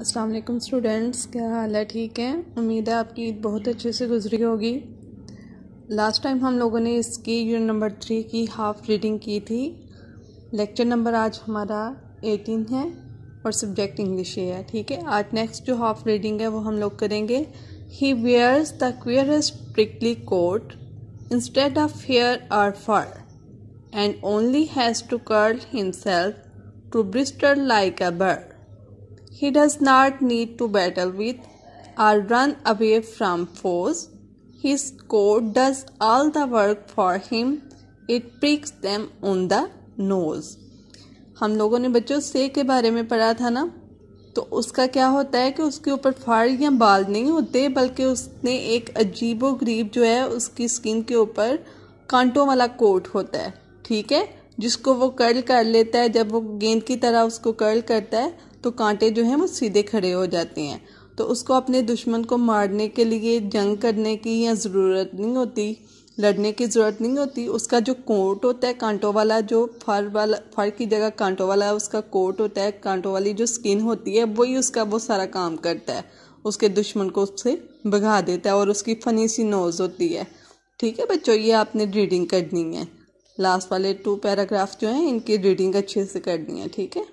अस्सलाम वालेकुम स्टूडेंट्स क्या हाल है ठीक है उम्मीद है आपकी ईद बहुत अच्छे से गुजरी होगी लास्ट टाइम हम लोगों ने इसकी यूनिट नंबर थ्री की हाफ रीडिंग की थी लेक्चर नंबर आज हमारा एटीन है और सब्जेक्ट इंग्लिश ही है ठीक है आज नेक्स्ट जो हाफ रीडिंग है वो हम लोग करेंगे he wears the queerest prickly coat instead of hair or fur and only has to curl himself to bristle like a bird He does not need to battle with or run away from foes. His coat does all the work for him. It pricks them on the nose. हम लोगों ने बच्चों से के बारे में पढ़ा था ना तो उसका क्या होता है कि उसके ऊपर फाड़ या बाल नहीं होते बल्कि उसने एक अजीबो गरीब जो है उसकी स्किन के ऊपर कांटों वाला कोट होता है ठीक है जिसको वो कर्ल कर लेता है जब वो गेंद की तरह उसको कर्ल करता है तो कांटे जो हैं वो सीधे खड़े हो जाते हैं तो उसको अपने दुश्मन को मारने के लिए जंग करने की या ज़रूरत नहीं होती लड़ने की ज़रूरत नहीं होती उसका जो कोट होता है कांटों वाला जो फर वाला फर की जगह कांटों वाला उसका कोट होता है कांटों वाली जो स्किन होती है वही उसका वो सारा काम करता है उसके दुश्मन को उससे भगा देता है और उसकी फनी सी नोज होती है ठीक है बच्चों ये आपने रीडिंग करनी है लास्ट वाले टू पैराग्राफ जो हैं इनकी रीडिंग अच्छे से करनी है ठीक है